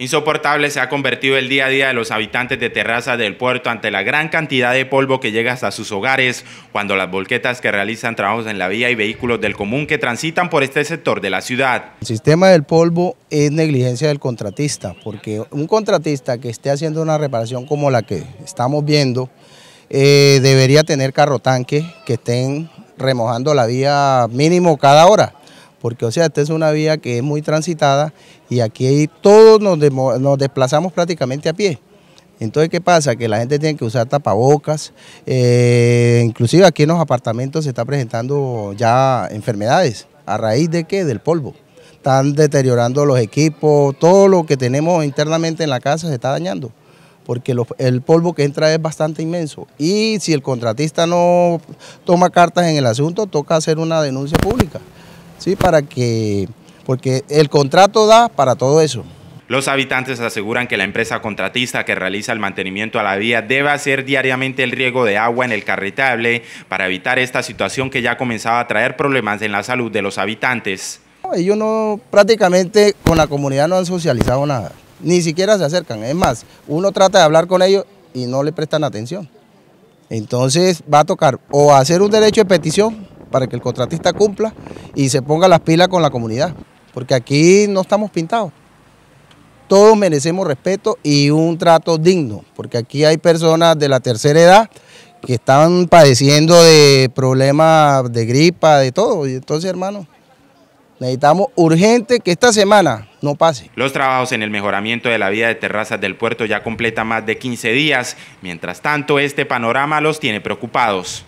Insoportable se ha convertido el día a día de los habitantes de terrazas del puerto ante la gran cantidad de polvo que llega hasta sus hogares cuando las volquetas que realizan trabajos en la vía y vehículos del común que transitan por este sector de la ciudad. El sistema del polvo es negligencia del contratista, porque un contratista que esté haciendo una reparación como la que estamos viendo, eh, debería tener carro tanque que estén remojando la vía mínimo cada hora porque o sea, esta es una vía que es muy transitada y aquí todos nos, desplazamos prácticamente a pie. Entonces, ¿qué pasa? Que la gente tiene que usar tapabocas, eh, inclusive aquí en los apartamentos se está presentando ya enfermedades, a raíz de qué? Del polvo. Están deteriorando los equipos, todo lo que tenemos internamente en la casa se está dañando, porque el polvo que entra es bastante inmenso. Y si el contratista no toma cartas en el asunto, toca hacer una denuncia pública. ¿sí? Para que, porque el contrato da para todo eso. Los habitantes aseguran que la empresa contratista que realiza el mantenimiento a la vía debe hacer diariamente el riego de agua en el carretable para evitar esta situación que ya comenzaba a traer problemas en la salud de los habitantes. Ellos no, prácticamente con la comunidad no han socializado nada, ni siquiera se acercan. Es más, uno trata de hablar con ellos y no le prestan atención. Entonces va a tocar o hacer un derecho de petición para que el contratista cumpla y se ponga las pilas con la comunidad, porque aquí no estamos pintados. Todos merecemos respeto y un trato digno, porque aquí hay personas de la tercera edad que están padeciendo de problemas de gripa, de todo. Y entonces, hermano, necesitamos urgente que esta semana no pase. Los trabajos en el mejoramiento de la vía de terrazas del puerto ya completa más de 15 días. Mientras tanto, este panorama los tiene preocupados.